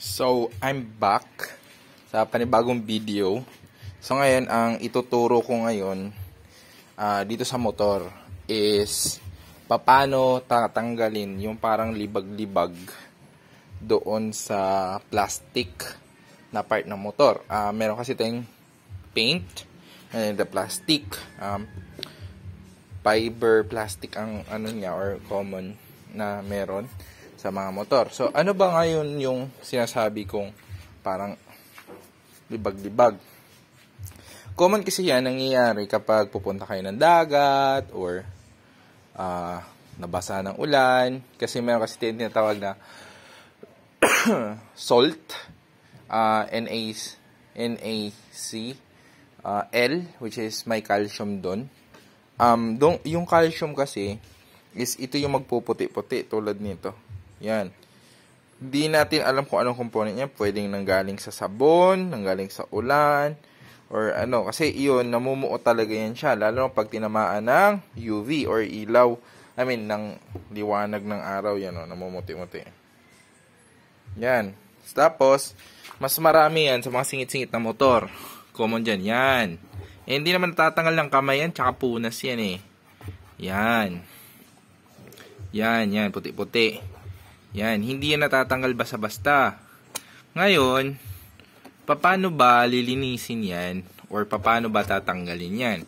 So, I'm back sa panibagong video. So, ngayon, ang ituturo ko ngayon uh, dito sa motor is paano tatanggalin yung parang libag-libag doon sa plastic na part ng motor. Uh, meron kasi tayong paint and the plastic. Um, fiber plastic ang ano niya or common na meron sa mga motor. So, ano ba ngayon yung sinasabi kong parang libag-libag? Common kasi yan nangyayari kapag pupunta kayo ng dagat or uh, nabasa ng ulan. Kasi meron kasi tinatawag na salt, uh, ah, NAC, NAC uh, ah, L, which is may calcium doon. Um, dong, yung calcium kasi is ito yung magpuputi-puti tulad nito. Yan. Hindi natin alam kung anong component niya. Pwedeng nanggaling sa sabon, nanggaling sa ulan, or ano. Kasi iyon, namumuo talaga yan siya. Lalo pag tinamaan ng UV or ilaw. I mean, ng liwanag ng araw. Yan o, oh, namumuti-muti. Yan. Tapos, mas marami yan sa mga singit-singit na motor. Common dyan. Yan. Eh, hindi naman natatanggal ng kamay yan. Tsaka punas yan eh. Yan. Yan, yan. Puti-puti. Yan, hindi yan natatanggal basta-basta. Ngayon, paano ba lilinisin yan or paano ba tatanggalin yan?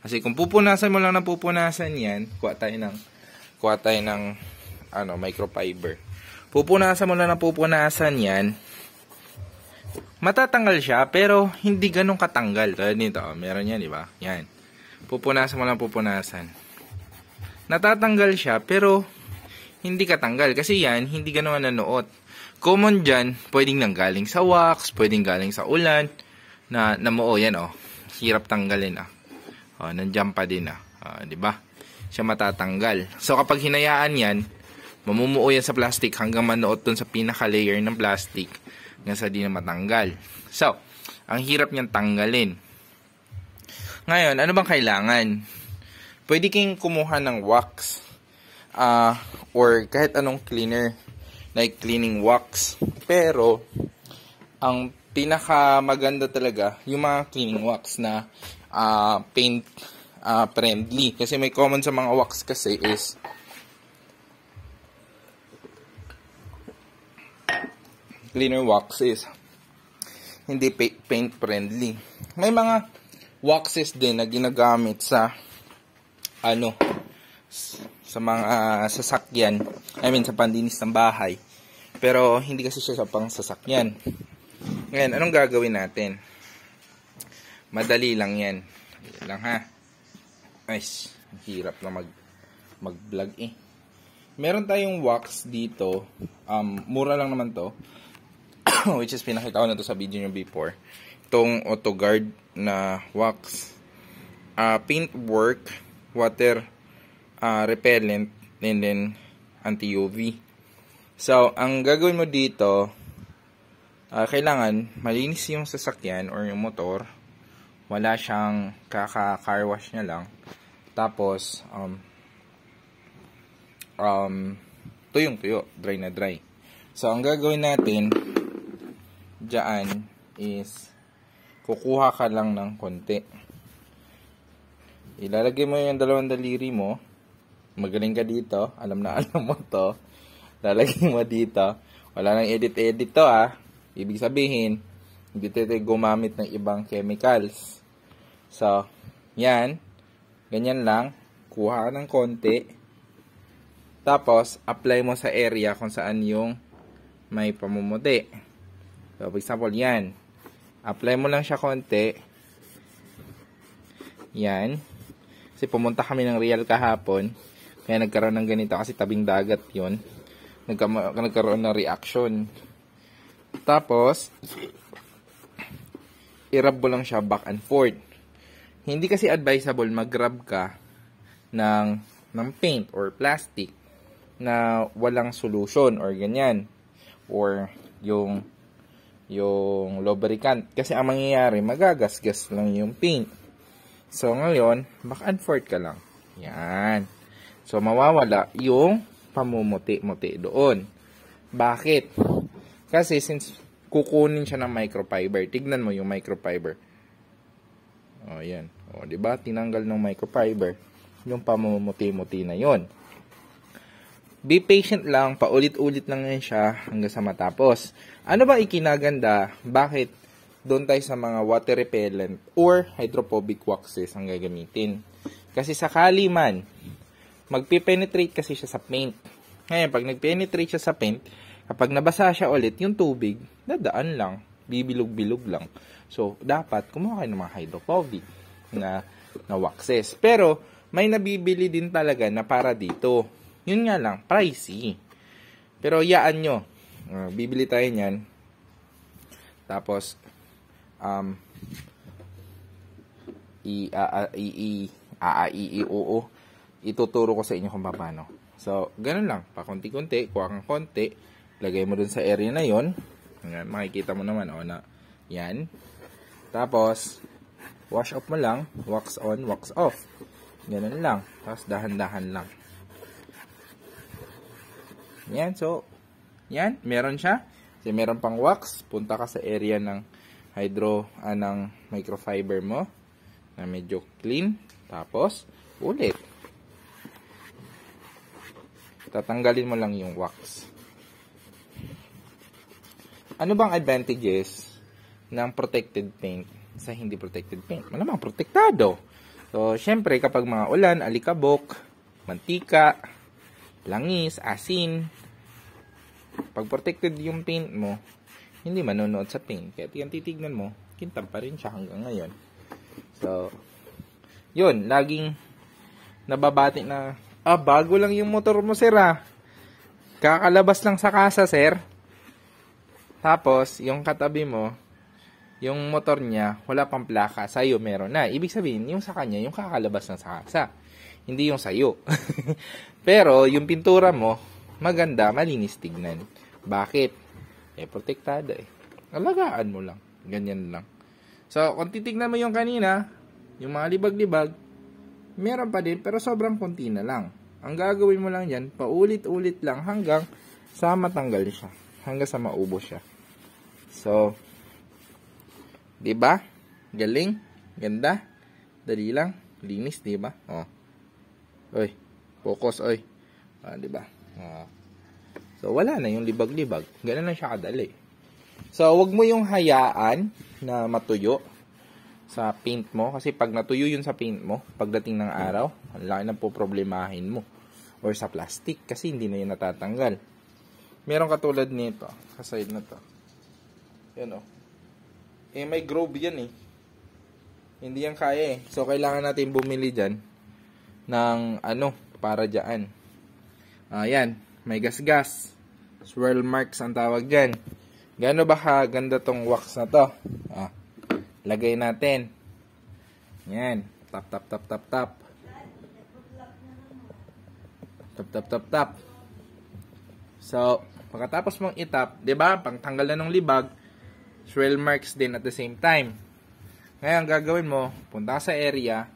Kasi kung pupunasan mo lang ng pupunasan yan, kuha tayo ng, kuha tayo ng ano, microfiber. Pupunasan mo lang ng pupunasan yan, matatanggal siya pero hindi ganun katanggal. Kaya nito, oh, meron yan, di ba? Yan. Pupunasan mo lang pupunasan. Natatanggal siya pero hindi katanggal kasi yan hindi ganoon nanuot. Common dyan, pwedeng nanggaling sa wax, pwedeng galing sa ulan na namuo oh, yan oh. Hirap tanggalin ah. Oh, nandiyan pa din ah. ah 'di ba? Siya matatanggal. So kapag hinayaan yan, mamumuo yan sa plastic hanggang manuot dun sa pinaka layer ng plastic nga sa di na matanggal. So, ang hirap niyang tanggalin. Ngayon, ano bang kailangan? Pwede kang kumuha ng wax uh, or kahit anong cleaner like cleaning wax. Pero, ang pinaka maganda talaga yung mga cleaning wax na uh, paint uh, friendly. Kasi may common sa mga wax kasi is cleaner wax is hindi paint friendly. May mga waxes din na ginagamit sa ano sa mga uh, sasakyan. I mean, sa pandinis ng bahay. Pero, hindi kasi siya sa pang sasakyan. Ngayon, anong gagawin natin? Madali lang yan. Madali lang ha. Ay, hirap na mag mag-vlog eh. Meron tayong wax dito. Um, mura lang naman to. which is pinakita ko na to sa video nyo before. Itong AutoGuard na wax. Uh, ah, paint work, water uh, repellent and then anti-UV. So, ang gagawin mo dito, uh, kailangan malinis yung sasakyan or yung motor. Wala siyang kaka-car wash niya lang. Tapos, um, um, tuyong-tuyo, dry na dry. So, ang gagawin natin diyan is kukuha ka lang ng konti. Ilalagay mo yung dalawang daliri mo magaling ka dito, alam na alam mo to, lalagay mo dito, wala nang edit-edit to ah. Ibig sabihin, hindi tayo gumamit ng ibang chemicals. So, yan. Ganyan lang. Kuha ng konti. Tapos, apply mo sa area kung saan yung may pamumuti. So, for example, yan. Apply mo lang siya konti. Yan. Kasi pumunta kami ng real kahapon. Kaya nagkaroon ng ganito kasi tabing dagat yon Nagka nagkaroon ng reaction. Tapos, i-rub mo lang siya back and forth. Hindi kasi advisable mag ka ng, ng paint or plastic na walang solution or ganyan. Or yung yung lubricant. Kasi ang mangyayari, magagasgas lang yung paint. So, ngayon, back and forth ka lang. Yan. So, mawawala yung pamumuti-muti doon. Bakit? Kasi since kukunin siya ng microfiber, tignan mo yung microfiber. O, yan. O, ba diba? Tinanggal ng microfiber yung pamumuti-muti na yon. Be patient lang, paulit-ulit lang yan siya hanggang sa matapos. Ano ba ikinaganda? Bakit doon tayo sa mga water repellent or hydrophobic waxes ang gagamitin? Kasi sakali man magpipenetrate kasi siya sa paint. Ngayon, pag nagpenetrate siya sa paint, kapag nabasa siya ulit, yung tubig, dadaan lang. Bibilog-bilog lang. So, dapat kumuha kayo ng mga hydrophobic na, na waxes. Pero, may nabibili din talaga na para dito. Yun nga lang, pricey. Pero, yaan nyo. Uh, bibili tayo niyan. Tapos, um, i, a, a, i, i, a, a, i, i, o, o ituturo ko sa inyo kung paano. So, ganun lang. Pakunti-kunti, kuha kang konti, lagay mo dun sa area na yon. Ayan, makikita mo naman, o oh, na, yan. Tapos, wash off mo lang, wax on, wax off. Ganun lang. Tapos, dahan-dahan lang. Yan, so, yan, meron siya. Kasi meron pang wax, punta ka sa area ng hydro, ah, ng microfiber mo, na medyo clean. Tapos, ulit. Tatanggalin mo lang yung wax. Ano bang advantages ng protected paint sa hindi protected paint? Malamang protektado. So, syempre, kapag mga ulan, alikabok, mantika, langis, asin, pag protected yung paint mo, hindi manonood sa paint. Kaya yan titignan mo, kintab pa rin siya hanggang ngayon. So, yun, laging nababati na Ah, bago lang yung motor mo, sir, ah. Kakalabas lang sa kasa, sir. Tapos, yung katabi mo, yung motor niya, wala pang plaka. Sa'yo, meron na. Ibig sabihin, yung sa kanya, yung kakalabas na sa kasa. Hindi yung sa'yo. Pero, yung pintura mo, maganda, malinis tignan. Bakit? Eh, protektado eh. Alagaan mo lang. Ganyan lang. So, kung titignan mo yung kanina, yung mga libag-libag, meron pa din pero sobrang konti na lang. Ang gagawin mo lang yan, paulit-ulit lang hanggang sa matanggal siya. Hanggang sa maubos siya. So, di ba? Galing, ganda, dali lang, linis, di ba? Oh. Oy, focus, oy. Ah, di ba? Ah. So, wala na yung libag-libag. Ganun lang siya kadali. So, wag mo yung hayaan na matuyo sa paint mo. Kasi pag natuyo yun sa paint mo, pagdating ng hmm. araw, ang laki na po problemahin mo. Or sa plastic, kasi hindi na yun natatanggal. Meron katulad nito, sa side na to. Yan o. Oh. Eh, may groove yan eh. Hindi yan kaya eh. So, kailangan natin bumili dyan ng ano, para dyan. Ayan, uh, may gasgas. Swirl marks ang tawag dyan. Gano'n ba kaganda tong wax na to? Ah, lagay natin. Yan. Tap, tap, tap, tap, tap. Tap, tap, tap, tap. So, pagkatapos mong itap, di ba, pangtanggal na ng libag, swell marks din at the same time. Ngayon, gagawin mo, punta sa area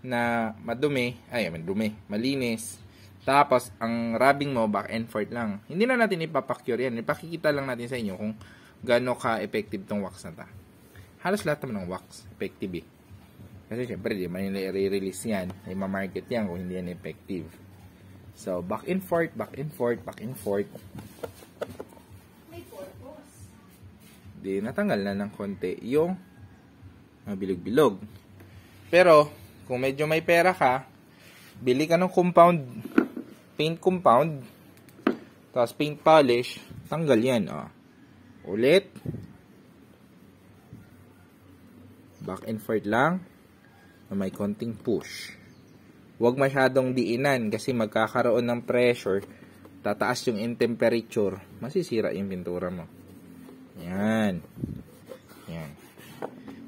na madumi, ay, madumi, malinis, tapos, ang rubbing mo, back and forth lang. Hindi na natin ipapacure yan. Ipakikita lang natin sa inyo kung gano'n ka-effective tong wax na ta halos lahat naman ng wax effective eh. Kasi syempre, di man yung i-release yan, ay ma-market yan kung hindi yan effective. So, back and forth, back and forth, back and forth. May purpose. Di, natanggal na ng konti yung mabilog-bilog. Pero, kung medyo may pera ka, bili ka ng compound, paint compound, tapos paint polish, tanggal yan, oh. Ulit, Back and forth lang na may konting push. Huwag masyadong diinan kasi magkakaroon ng pressure. Tataas yung temperature. Masisira yung pintura mo. Yan. Yan.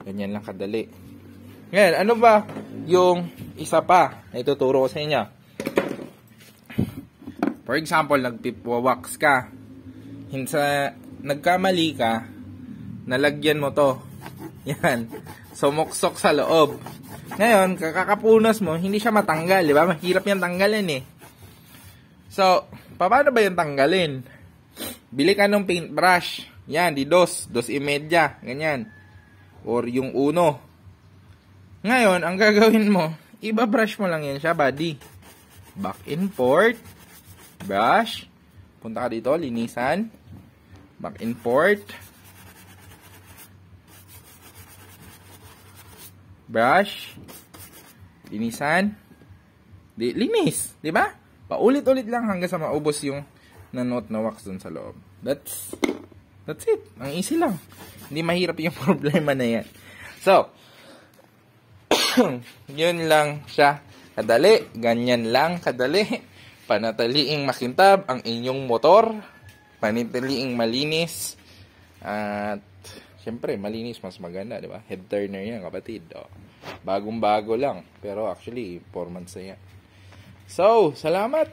Ganyan lang kadali. Ngayon, ano ba yung isa pa na ituturo ko sa inyo? For example, nagpipwawax ka. Hinsa, nagkamali ka, nalagyan mo to. Yan sumuksok sa loob. Ngayon, kakapunas mo, hindi siya matanggal, di ba? Mahirap yan tanggalin eh. So, paano ba yung tanggalin? Bili ka ng paintbrush. Yan, di dos, dos imedya, ganyan. Or yung uno. Ngayon, ang gagawin mo, iba-brush mo lang yan siya, buddy. Back and forth. Brush. Punta ka dito, linisan. Back and forth brush, linisan, di, linis, di ba? Paulit-ulit lang hanggang sa maubos yung nanot na wax dun sa loob. That's, that's it. Ang easy lang. Hindi mahirap yung problema na yan. So, yun lang siya. Kadali, ganyan lang kadali. Panataliing makintab ang inyong motor. Panataliing malinis. At Siyempre, malinis mas maganda, di ba? Head turner yan, kapatid. Oh. Bagong-bago lang. Pero actually, 4 months na yan. So, salamat!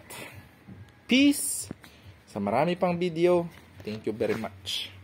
Peace! Sa marami pang video. Thank you very much.